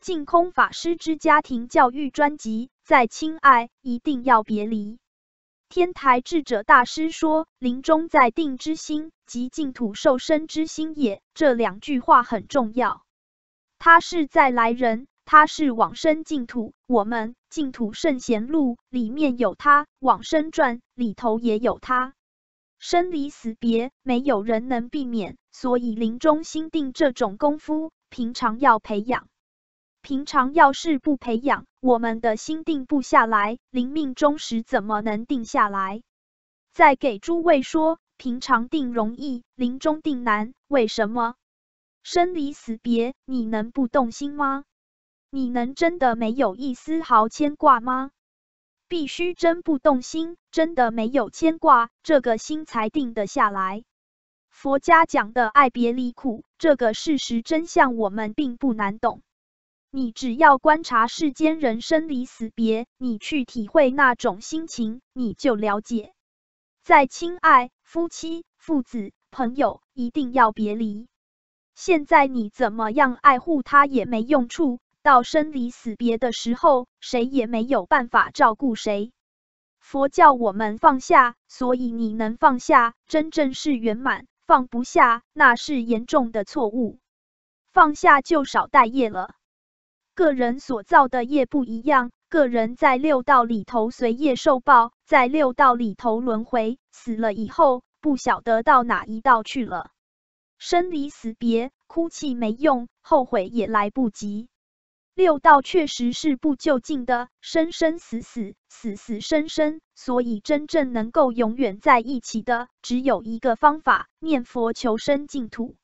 净空法师之家庭教育专辑，在亲爱一定要别离。天台智者大师说：“临终在定之心，即净土受身之心也。”这两句话很重要。他是在来人，他是往生净土。我们净土圣贤录里面有他，往生传里头也有他。生离死别，没有人能避免，所以临终心定这种功夫，平常要培养。平常要是不培养，我们的心定不下来，临命终时怎么能定下来？再给诸位说，平常定容易，临终定难。为什么？生离死别，你能不动心吗？你能真的没有一丝毫牵挂吗？必须真不动心，真的没有牵挂，这个心才定得下来。佛家讲的爱别离苦，这个事实真相，我们并不难懂。你只要观察世间人生离死别，你去体会那种心情，你就了解。再亲爱夫妻、父子、朋友，一定要别离。现在你怎么样爱护他也没用处，到生离死别的时候，谁也没有办法照顾谁。佛教我们放下，所以你能放下，真正是圆满；放不下，那是严重的错误。放下就少待业了。个人所造的业不一样，个人在六道里头随业受报，在六道里头轮回，死了以后不晓得到哪一道去了。生离死别，哭泣没用，后悔也来不及。六道确实是不就近的，生生死死，死死生生，所以真正能够永远在一起的，只有一个方法，念佛求生净土。